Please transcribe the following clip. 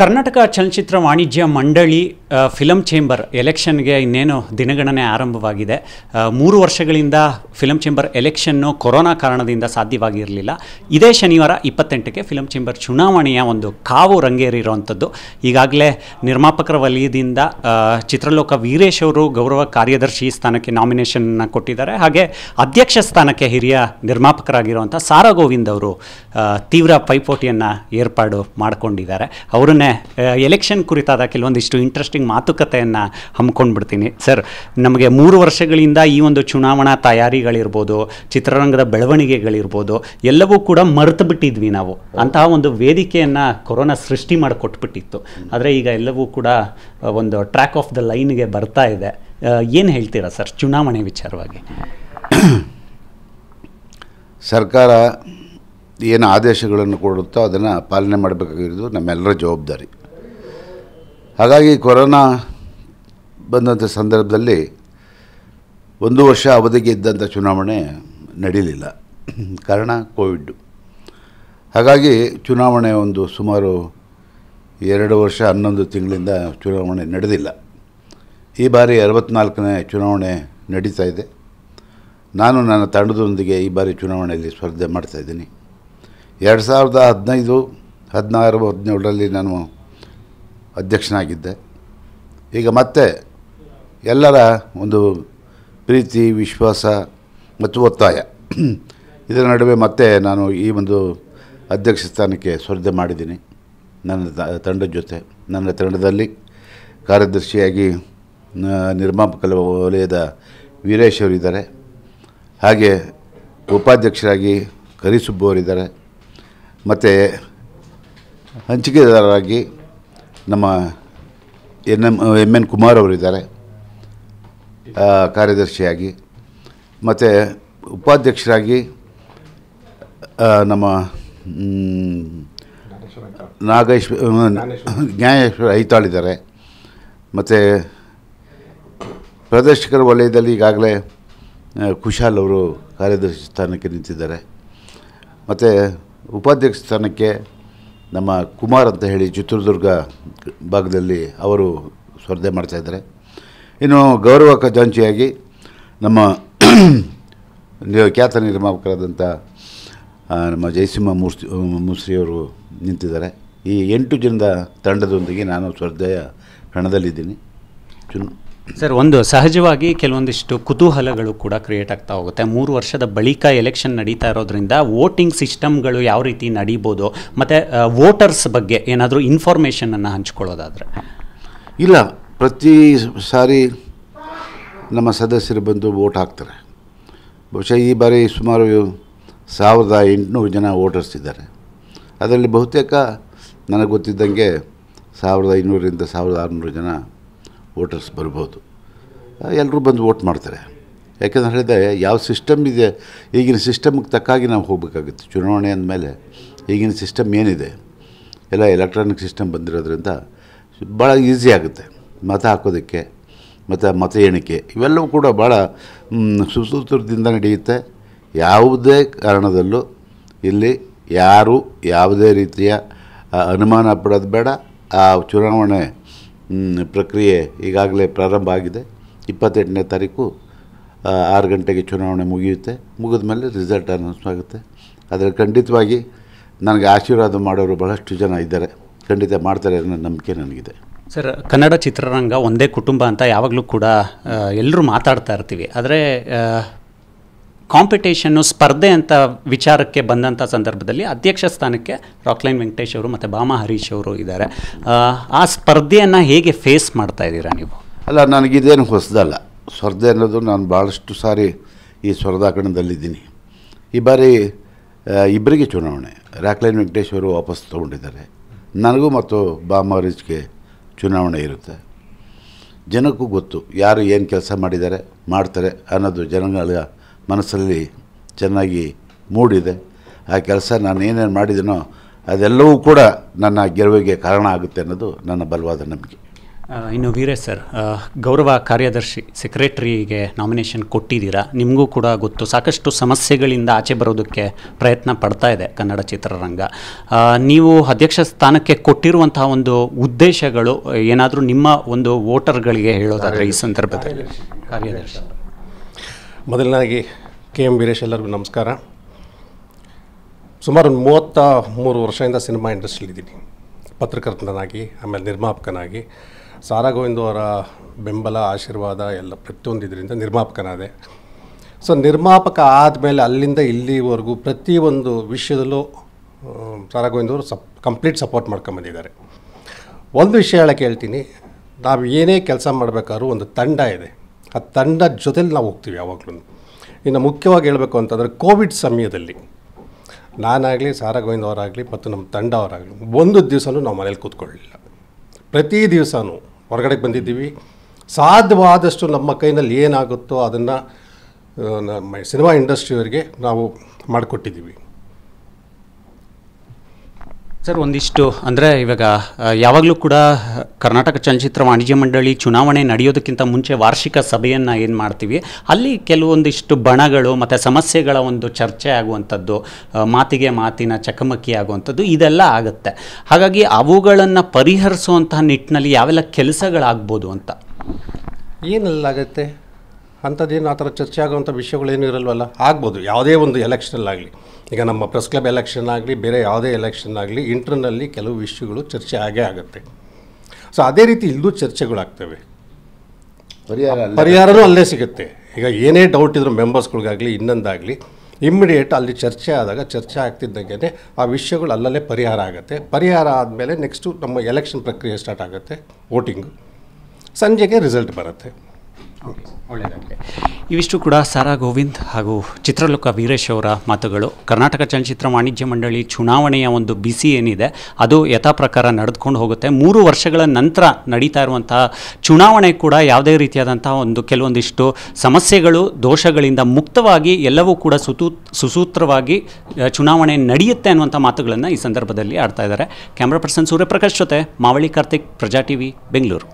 ಕರ್ನಾಟಕ ಚಲನಚಿತ್ರ ವಾಣಿಜ್ಯ ಮಂಡಳಿ ಫಿಲಮ್ ಚೇಂಬರ್ ಎಲೆಕ್ಷನ್ಗೆ ಇನ್ನೇನು ದಿನಗಣನೆ ಆರಂಭವಾಗಿದೆ ಮೂರು ವರ್ಷಗಳಿಂದ ಫಿಲಂ ಚೇಂಬರ್ ಎಲೆಕ್ಷನ್ನು ಕೊರೋನಾ ಕಾರಣದಿಂದ ಸಾಧ್ಯವಾಗಿರಲಿಲ್ಲ ಇದೇ ಶನಿವಾರ ಇಪ್ಪತ್ತೆಂಟಕ್ಕೆ ಫಿಲಂ ಚೇಂಬರ್ ಚುನಾವಣೆಯ ಒಂದು ಕಾವು ರಂಗೇರಿರುವಂಥದ್ದು ಈಗಾಗಲೇ ನಿರ್ಮಾಪಕರ ವಲಯದಿಂದ ಚಿತ್ರಲೋಕ ವೀರೇಶ್ ಅವರು ಗೌರವ ಕಾರ್ಯದರ್ಶಿ ಸ್ಥಾನಕ್ಕೆ ನಾಮಿನೇಷನ್ನ ಕೊಟ್ಟಿದ್ದಾರೆ ಹಾಗೆ ಅಧ್ಯಕ್ಷ ಸ್ಥಾನಕ್ಕೆ ಹಿರಿಯ ನಿರ್ಮಾಪಕರಾಗಿರುವಂಥ ಸಾರಾ ಗೋವಿಂದ್ ಅವರು ತೀವ್ರ ಪೈಪೋಟಿಯನ್ನು ಏರ್ಪಾಡು ಮಾಡಿಕೊಂಡಿದ್ದಾರೆ ಅವರನ್ನೇ ಎಲೆಕ್ಷನ್ ಕುರಿತಾದ ಕೆಲವೊಂದಿಷ್ಟು ಇಂಟ್ರೆಸ್ಟಿಂಗ್ ಇಂಟ್ರೆಸ್ಟಿಂಗ್ ಮಾತುಕತೆಯನ್ನು ಹಮ್ಮಿಕೊಂಡ್ಬಿಡ್ತೀನಿ ಸರ್ ನಮಗೆ ಮೂರು ವರ್ಷಗಳಿಂದ ಈ ಒಂದು ಚುನಾವಣಾ ತಯಾರಿಗಳಿರ್ಬೋದು ಚಿತ್ರರಂಗದ ಬೆಳವಣಿಗೆಗಳಿರ್ಬೋದು ಎಲ್ಲವೂ ಕೂಡ ಮರೆತು ಬಿಟ್ಟಿದ್ವಿ ನಾವು ಅಂತಹ ಒಂದು ವೇದಿಕೆಯನ್ನು ಕೊರೋನಾ ಸೃಷ್ಟಿ ಮಾಡಿಕೊಟ್ಬಿಟ್ಟಿತ್ತು ಆದರೆ ಈಗ ಎಲ್ಲವೂ ಕೂಡ ಒಂದು ಟ್ರ್ಯಾಕ್ ಆಫ್ ದ ಲೈನ್ಗೆ ಬರ್ತಾ ಇದೆ ಏನು ಹೇಳ್ತೀರಾ ಸರ್ ಚುನಾವಣೆ ವಿಚಾರವಾಗಿ ಸರ್ಕಾರ ಏನು ಆದೇಶಗಳನ್ನು ಕೊಡುತ್ತೋ ಅದನ್ನು ಪಾಲನೆ ಮಾಡಬೇಕಾಗಿರೋದು ನಮ್ಮೆಲ್ಲರ ಜವಾಬ್ದಾರಿ ಹಾಗಾಗಿ ಕೊರೋನಾ ಬಂದಂಥ ಸಂದರ್ಭದಲ್ಲಿ ಒಂದು ವರ್ಷ ಅವಧಿಗೆ ಇದ್ದಂಥ ಚುನಾವಣೆ ನಡೀಲಿಲ್ಲ ಕಾರಣ ಕೋವಿಡ್ಡು ಹಾಗಾಗಿ ಚುನಾವಣೆ ಒಂದು ಸುಮಾರು ಎರಡು ವರ್ಷ ಹನ್ನೊಂದು ತಿಂಗಳಿಂದ ಚುನಾವಣೆ ನಡೆದಿಲ್ಲ ಈ ಬಾರಿ ಅರವತ್ನಾಲ್ಕನೇ ಚುನಾವಣೆ ನಡೀತಾ ಇದೆ ನಾನು ನನ್ನ ತಂಡದೊಂದಿಗೆ ಈ ಬಾರಿ ಚುನಾವಣೆಯಲ್ಲಿ ಸ್ಪರ್ಧೆ ಮಾಡ್ತಾಯಿದ್ದೀನಿ ಎರಡು ಸಾವಿರದ ಹದಿನೈದು ಹದಿನಾರು ಹದಿನೇಳರಲ್ಲಿ ನಾನು ಅಧ್ಯಕ್ಷನಾಗಿದ್ದೆ ಈಗ ಮತ್ತೆ ಎಲ್ಲರ ಒಂದು ಪ್ರೀತಿ ವಿಶ್ವಾಸ ಮತ್ತು ಒತ್ತಾಯ ಇದರ ನಡುವೆ ಮತ್ತೆ ನಾನು ಈ ಒಂದು ಅಧ್ಯಕ್ಷ ಸ್ಥಾನಕ್ಕೆ ಸ್ಪರ್ಧೆ ಮಾಡಿದ್ದೀನಿ ನನ್ನ ತಂಡದ ಜೊತೆ ನನ್ನ ತಂಡದಲ್ಲಿ ಕಾರ್ಯದರ್ಶಿಯಾಗಿ ನಿರ್ಮಾಪಕ ವಲಯದ ವೀರೇಶ್ ಹಾಗೆ ಉಪಾಧ್ಯಕ್ಷರಾಗಿ ಕರಿಸುಬ್ಬು ಅವರಿದ್ದಾರೆ ಮತ್ತು ಹಂಚಿಕೆದಾರರಾಗಿ ನಮ್ಮ N M M N Kumar ಅವರಿದ್ದಾರೆ ಕಾರ್ಯದರ್ಶಿಯಾಗಿ ಮತ್ತು ಉಪಾಧ್ಯಕ್ಷರಾಗಿ ನಮ್ಮ ನಾಗೇಶ್ ನ್ಯಾಯೇಶ್ವರ ಐತಾಳಿದ್ದಾರೆ ಮತ್ತು ಪ್ರಾದೇಶಿಕರ ವಲಯದಲ್ಲಿ ಈಗಾಗಲೇ ಕುಶಾಲ್ ಅವರು ಕಾರ್ಯದರ್ಶಿ ಸ್ಥಾನಕ್ಕೆ ನಿಂತಿದ್ದಾರೆ ಮತ್ತು ಉಪಾಧ್ಯಕ್ಷ ಸ್ಥಾನಕ್ಕೆ ನಮ್ಮ ಕುಮಾರ್ ಅಂತ ಹೇಳಿ ಚಿತ್ರದುರ್ಗ ಭಾಗದಲ್ಲಿ ಅವರು ಸ್ಪರ್ಧೆ ಮಾಡ್ತಾಯಿದ್ದಾರೆ ಇನ್ನು ಗೌರವ ಖಜಾಂಚಿಯಾಗಿ ನಮ್ಮ ಖ್ಯಾತ ನಿರ್ಮಾಪಕರಾದಂಥ ನಮ್ಮ ಜಯಸಿಂಹ ಮೂರ್ತಿ ಮುಸ್ರಿಯವರು ನಿಂತಿದ್ದಾರೆ ಈ ಎಂಟು ಜನದ ತಂಡದೊಂದಿಗೆ ನಾನು ಸ್ಪರ್ಧೆಯ ಕಣದಲ್ಲಿದ್ದೀನಿ ಚುನ್ ಸರ್ ಒಂದು ಸಹಜವಾಗಿ ಕೆಲವೊಂದಿಷ್ಟು ಕುತೂಹಲಗಳು ಕೂಡ ಕ್ರಿಯೇಟ್ ಆಗ್ತಾ ಹೋಗುತ್ತೆ ಮೂರು ವರ್ಷದ ಬಳಿಕ ಎಲೆಕ್ಷನ್ ನಡೀತಾ ಇರೋದ್ರಿಂದ ವೋಟಿಂಗ್ ಸಿಸ್ಟಮ್ಗಳು ಯಾವ ರೀತಿ ನಡೀಬೋದು ಮತ್ತು ವೋಟರ್ಸ್ ಬಗ್ಗೆ ಏನಾದರೂ ಇನ್ಫಾರ್ಮೇಷನನ್ನು ಹಂಚ್ಕೊಳ್ಳೋದಾದರೆ ಇಲ್ಲ ಪ್ರತಿ ಸಾರಿ ನಮ್ಮ ಸದಸ್ಯರು ಬಂದು ವೋಟ್ ಹಾಕ್ತಾರೆ ಬಹುಶಃ ಈ ಬಾರಿ ಸುಮಾರು ಸಾವಿರದ ಎಂಟುನೂರು ಜನ ವೋಟರ್ಸ್ ಇದ್ದಾರೆ ಅದರಲ್ಲಿ ಬಹುತೇಕ ನನಗೆ ಗೊತ್ತಿದ್ದಂಗೆ ಸಾವಿರದ ಐನೂರರಿಂದ ಸಾವಿರದ ಆರುನೂರು ಜನ ವೋಟರ್ಸ್ ಬರ್ಬೋದು ಎಲ್ಲರೂ ಬಂದು ವೋಟ್ ಮಾಡ್ತಾರೆ ಯಾಕೆಂದ್ರೆ ಹೇಳಿದೆ ಯಾವ ಸಿಸ್ಟಮ್ ಇದೆ ಈಗಿನ ಸಿಸ್ಟಮ್ಗೆ ತಕ್ಕಾಗಿ ನಾವು ಹೋಗಬೇಕಾಗಿತ್ತು ಚುನಾವಣೆ ಅಂದಮೇಲೆ ಈಗಿನ ಸಿಸ್ಟಮ್ ಏನಿದೆ ಎಲ್ಲ ಎಲೆಕ್ಟ್ರಾನಿಕ್ ಸಿಸ್ಟಮ್ ಬಂದಿರೋದ್ರಿಂದ ಭಾಳ ಈಸಿ ಆಗುತ್ತೆ ಮತ ಹಾಕೋದಕ್ಕೆ ಮತ್ತು ಮತ ಎಣಿಕೆ ಇವೆಲ್ಲವೂ ಕೂಡ ಭಾಳ ಸುಸೂತ್ರದಿಂದ ನಡೆಯುತ್ತೆ ಯಾವುದೇ ಕಾರಣದಲ್ಲೂ ಇಲ್ಲಿ ಯಾರು ಯಾವುದೇ ರೀತಿಯ ಅನುಮಾನ ಪಡೋದು ಬೇಡ ಆ ಚುನಾವಣೆ ಪ್ರಕ್ರಿಯೆ ಈಗಾಗಲೇ ಪ್ರಾರಂಭ ಆಗಿದೆ ಇಪ್ಪತ್ತೆಂಟನೇ ತಾರೀಕು ಆರು ಗಂಟೆಗೆ ಚುನಾವಣೆ ಮುಗಿಯುತ್ತೆ ಮುಗಿದ ಮೇಲೆ ರಿಸಲ್ಟ್ ಅನೌನ್ಸ್ ಆಗುತ್ತೆ ಆದರೆ ಖಂಡಿತವಾಗಿ ನನಗೆ ಆಶೀರ್ವಾದ ಮಾಡೋರು ಬಹಳಷ್ಟು ಜನ ಇದ್ದಾರೆ ಖಂಡಿತ ಮಾಡ್ತಾರೆ ಅನ್ನೋ ನಂಬಿಕೆ ನನಗಿದೆ ಸರ್ ಕನ್ನಡ ಚಿತ್ರರಂಗ ಒಂದೇ ಕುಟುಂಬ ಅಂತ ಯಾವಾಗಲೂ ಕೂಡ ಎಲ್ಲರೂ ಮಾತಾಡ್ತಾ ಇರ್ತೀವಿ ಆದರೆ ಕಾಂಪಿಟೇಷನ್ನು ಸ್ಪರ್ಧೆ ಅಂತ ವಿಚಾರಕ್ಕೆ ಬಂದಂಥ ಸಂದರ್ಭದಲ್ಲಿ ಅಧ್ಯಕ್ಷ ಸ್ಥಾನಕ್ಕೆ ರಾಕ್ಲೈನ್ ವೆಂಕಟೇಶ್ ಅವರು ಮತ್ತು ಬಾಮ ಹರೀಶ್ ಅವರು ಇದ್ದಾರೆ ಆ ಸ್ಪರ್ಧೆಯನ್ನು ಹೇಗೆ ಫೇಸ್ ಮಾಡ್ತಾ ಇದ್ದೀರಾ ನೀವು ಅಲ್ಲ ನನಗಿದೇನು ಹೊಸದಲ್ಲ ಸ್ಪರ್ಧೆ ಅನ್ನೋದು ನಾನು ಭಾಳಷ್ಟು ಸಾರಿ ಈ ಕಣದಲ್ಲಿದ್ದೀನಿ ಈ ಬಾರಿ ಇಬ್ಬರಿಗೆ ಚುನಾವಣೆ ರಾಕ್ಲೈನ್ ವೆಂಕಟೇಶ್ ಅವರು ವಾಪಸ್ ತೊಗೊಂಡಿದ್ದಾರೆ ನನಗೂ ಮತ್ತು ಹರೀಶ್ಗೆ ಚುನಾವಣೆ ಇರುತ್ತೆ ಜನಕ್ಕೂ ಗೊತ್ತು ಯಾರು ಏನು ಕೆಲಸ ಮಾಡಿದ್ದಾರೆ ಮಾಡ್ತಾರೆ ಅನ್ನೋದು ಜನಗಳ ಮನಸ್ಸಲ್ಲಿ ಚೆನ್ನಾಗಿ ಮೂಡಿದೆ ಆ ಕೆಲಸ ನಾನು ಏನೇನು ಮಾಡಿದ್ದೀನೋ ಅದೆಲ್ಲವೂ ಕೂಡ ನನ್ನ ಗೆಲುವಿಗೆ ಕಾರಣ ಆಗುತ್ತೆ ಅನ್ನೋದು ನನ್ನ ಬಲವಾದ ನಂಬಿಕೆ ಇನ್ನು ವೀರೇಶ್ ಸರ್ ಗೌರವ ಕಾರ್ಯದರ್ಶಿ ಸೆಕ್ರೆಟ್ರಿಗೆ ನಾಮಿನೇಷನ್ ಕೊಟ್ಟಿದ್ದೀರಾ ನಿಮಗೂ ಕೂಡ ಗೊತ್ತು ಸಾಕಷ್ಟು ಸಮಸ್ಯೆಗಳಿಂದ ಆಚೆ ಬರೋದಕ್ಕೆ ಪ್ರಯತ್ನ ಪಡ್ತಾ ಇದೆ ಕನ್ನಡ ಚಿತ್ರರಂಗ ನೀವು ಅಧ್ಯಕ್ಷ ಸ್ಥಾನಕ್ಕೆ ಕೊಟ್ಟಿರುವಂತಹ ಒಂದು ಉದ್ದೇಶಗಳು ಏನಾದರೂ ನಿಮ್ಮ ಒಂದು ವೋಟರ್ಗಳಿಗೆ ಹೇಳೋದಾದರೆ ಈ ಸಂದರ್ಭದಲ್ಲಿ ಕಾರ್ಯದರ್ಶಿ ಮೊದಲನಾಗಿ ಕೆ ಎಂ ವೀರೇಶ್ ಎಲ್ಲರಿಗೂ ನಮಸ್ಕಾರ ಸುಮಾರು ಒಂದು ಮೂವತ್ತ ಮೂರು ವರ್ಷದಿಂದ ಸಿನಿಮಾ ಇದ್ದೀನಿ ಪತ್ರಕರ್ತನಾಗಿ ಆಮೇಲೆ ನಿರ್ಮಾಪಕನಾಗಿ ಸಾರಾ ಅವರ ಬೆಂಬಲ ಆಶೀರ್ವಾದ ಎಲ್ಲ ಪ್ರತಿಯೊಂದು ಇದರಿಂದ ನಿರ್ಮಾಪಕನಾದೆ ಸೊ ನಿರ್ಮಾಪಕ ಆದಮೇಲೆ ಅಲ್ಲಿಂದ ಇಲ್ಲಿವರೆಗೂ ಪ್ರತಿಯೊಂದು ವಿಷಯದಲ್ಲೂ ಸಾರಾ ಅವರು ಸಪ್ ಕಂಪ್ಲೀಟ್ ಸಪೋರ್ಟ್ ಮಾಡ್ಕೊಂಬಂದಿದ್ದಾರೆ ಒಂದು ವಿಷಯ ಹೇಳಕ್ಕೆ ಹೇಳ್ತೀನಿ ನಾವು ಏನೇ ಕೆಲಸ ಮಾಡಬೇಕಾದ್ರೂ ಒಂದು ತಂಡ ಇದೆ ಆ ತಂಡ ಜೊತೆಲಿ ನಾವು ಹೋಗ್ತೀವಿ ಯಾವಾಗಲೂ ಇನ್ನು ಮುಖ್ಯವಾಗಿ ಹೇಳಬೇಕು ಅಂತಂದರೆ ಕೋವಿಡ್ ಸಮಯದಲ್ಲಿ ನಾನಾಗಲಿ ಸಾರಾ ಅವರಾಗಲಿ ಮತ್ತು ನಮ್ಮ ತಂಡ ಅವರಾಗಲಿ ಒಂದು ದಿವಸನೂ ನಾವು ಮನೇಲಿ ಕೂತ್ಕೊಳ್ಳಲಿಲ್ಲ ಪ್ರತಿ ದಿವಸನೂ ಹೊರಗಡೆ ಬಂದಿದ್ದೀವಿ ಸಾಧ್ಯವಾದಷ್ಟು ನಮ್ಮ ಕೈನಲ್ಲಿ ಏನಾಗುತ್ತೋ ಅದನ್ನು ಸಿನಿಮಾ ಇಂಡಸ್ಟ್ರಿಯವರಿಗೆ ನಾವು ಮಾಡಿಕೊಟ್ಟಿದ್ದೀವಿ ಸರ್ ಒಂದಿಷ್ಟು ಅಂದರೆ ಇವಾಗ ಯಾವಾಗಲೂ ಕೂಡ ಕರ್ನಾಟಕ ಚಲನಚಿತ್ರ ವಾಣಿಜ್ಯ ಮಂಡಳಿ ಚುನಾವಣೆ ನಡೆಯೋದಕ್ಕಿಂತ ಮುಂಚೆ ವಾರ್ಷಿಕ ಸಭೆಯನ್ನು ಏನು ಮಾಡ್ತೀವಿ ಅಲ್ಲಿ ಕೆಲವೊಂದಿಷ್ಟು ಬಣಗಳು ಮತ್ತು ಸಮಸ್ಯೆಗಳ ಒಂದು ಚರ್ಚೆ ಆಗುವಂಥದ್ದು ಮಾತಿಗೆ ಮಾತಿನ ಚಕಮಕಿ ಆಗುವಂಥದ್ದು ಇದೆಲ್ಲ ಆಗುತ್ತೆ ಹಾಗಾಗಿ ಅವುಗಳನ್ನು ಪರಿಹರಿಸುವಂತಹ ನಿಟ್ಟಿನಲ್ಲಿ ಯಾವೆಲ್ಲ ಕೆಲಸಗಳಾಗ್ಬೋದು ಅಂತ ಏನೆಲ್ಲ ಆಗುತ್ತೆ ಅಂಥದ್ದೇನು ಆ ಥರ ಚರ್ಚೆ ಆಗುವಂಥ ವಿಷಯಗಳೇನು ಇರಲ್ವಲ್ಲ ಆಗ್ಬೋದು ಯಾವುದೇ ಒಂದು ಎಲೆಕ್ಷನಲ್ಲಾಗಲಿ ಈಗ ನಮ್ಮ ಪ್ರೆಸ್ ಕ್ಲಬ್ ಎಲೆಕ್ಷನ್ ಆಗಲಿ ಬೇರೆ ಯಾವುದೇ ಎಲೆಕ್ಷನ್ ಆಗಲಿ ಇಂಟರ್ನಲ್ಲಿ ಕೆಲವು ವಿಷಯಗಳು ಚರ್ಚೆ ಆಗೇ ಆಗುತ್ತೆ ಸೊ ಅದೇ ರೀತಿ ಇಲ್ಲೂ ಚರ್ಚೆಗಳಾಗ್ತವೆ ಪರಿಹಾರ ಪರಿಹಾರನೂ ಅಲ್ಲೇ ಸಿಗುತ್ತೆ ಈಗ ಏನೇ ಡೌಟ್ ಇದ್ದರೂ ಮೆಂಬರ್ಸ್ಗಳಿಗಾಗಲಿ ಇನ್ನೊಂದಾಗಲಿ ಇಮ್ಮಿಡಿಯೇಟ್ ಅಲ್ಲಿ ಚರ್ಚೆ ಆದಾಗ ಚರ್ಚೆ ಆಗ್ತಿದ್ದಂಗೆ ಆ ವಿಷಯಗಳು ಅಲ್ಲಲ್ಲೇ ಪರಿಹಾರ ಆಗುತ್ತೆ ಪರಿಹಾರ ಆದಮೇಲೆ ನೆಕ್ಸ್ಟು ನಮ್ಮ ಎಲೆಕ್ಷನ್ ಪ್ರಕ್ರಿಯೆ ಸ್ಟಾರ್ಟ್ ಆಗುತ್ತೆ ವೋಟಿಂಗು ಸಂಜೆಗೆ ರಿಸಲ್ಟ್ ಬರುತ್ತೆ ಇವಿಷ್ಟು ಕೂಡ ಸಾರಾ ಗೋವಿಂದ್ ಹಾಗೂ ಚಿತ್ರಲೋಕ ವೀರೇಶ್ ಅವರ ಮಾತುಗಳು ಕರ್ನಾಟಕ ಚಲನಚಿತ್ರ ವಾಣಿಜ್ಯ ಮಂಡಳಿ ಚುನಾವಣೆಯ ಒಂದು ಬಿಸಿ ಏನಿದೆ ಅದು ಯಥಾಪ್ರಕಾರ ನಡೆದುಕೊಂಡು ಹೋಗುತ್ತೆ ಮೂರು ವರ್ಷಗಳ ನಂತರ ನಡೀತಾ ಇರುವಂತಹ ಚುನಾವಣೆ ಕೂಡ ಯಾವುದೇ ರೀತಿಯಾದಂತಹ ಒಂದು ಕೆಲವೊಂದಿಷ್ಟು ಸಮಸ್ಯೆಗಳು ದೋಷಗಳಿಂದ ಮುಕ್ತವಾಗಿ ಎಲ್ಲವೂ ಕೂಡ ಸುತೂ ಸುಸೂತ್ರವಾಗಿ ಚುನಾವಣೆ ನಡೆಯುತ್ತೆ ಅನ್ನುವಂಥ ಮಾತುಗಳನ್ನು ಈ ಸಂದರ್ಭದಲ್ಲಿ ಆಡ್ತಾ ಇದ್ದಾರೆ ಕ್ಯಾಮ್ರಾ ಪರ್ಸನ್ ಸೂರ್ಯಪ್ರಕಾಶ್ ಜೊತೆ ಮಾವಳಿ ಕಾರ್ತಿಕ್ ಪ್ರಜಾ ಟಿವಿ ಬೆಂಗಳೂರು